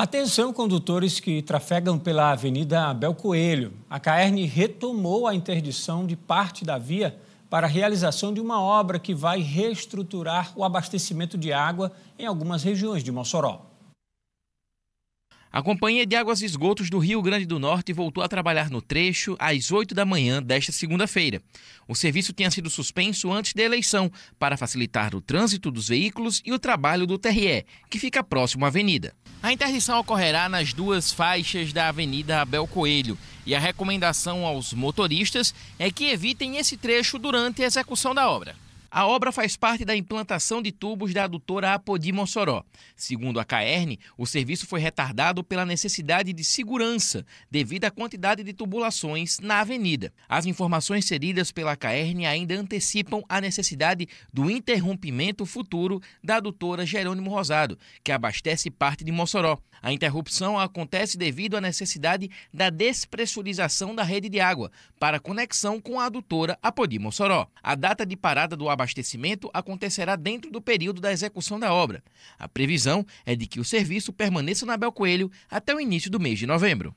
Atenção, condutores que trafegam pela Avenida Abel Coelho. A CAERN retomou a interdição de parte da via para a realização de uma obra que vai reestruturar o abastecimento de água em algumas regiões de Mossoró. A Companhia de Águas e Esgotos do Rio Grande do Norte voltou a trabalhar no trecho às 8 da manhã desta segunda-feira. O serviço tinha sido suspenso antes da eleição para facilitar o trânsito dos veículos e o trabalho do TRE, que fica próximo à avenida. A interdição ocorrerá nas duas faixas da Avenida Abel Coelho e a recomendação aos motoristas é que evitem esse trecho durante a execução da obra. A obra faz parte da implantação de tubos da adutora Apodi Mossoró. Segundo a CAERN, o serviço foi retardado pela necessidade de segurança devido à quantidade de tubulações na avenida. As informações cedidas pela CAERN ainda antecipam a necessidade do interrompimento futuro da adutora Jerônimo Rosado, que abastece parte de Mossoró. A interrupção acontece devido à necessidade da despressurização da rede de água para conexão com a adutora Apodi Mossoró. A data de parada do abastecimento acontecerá dentro do período da execução da obra. A previsão é de que o serviço permaneça na Bel Coelho até o início do mês de novembro.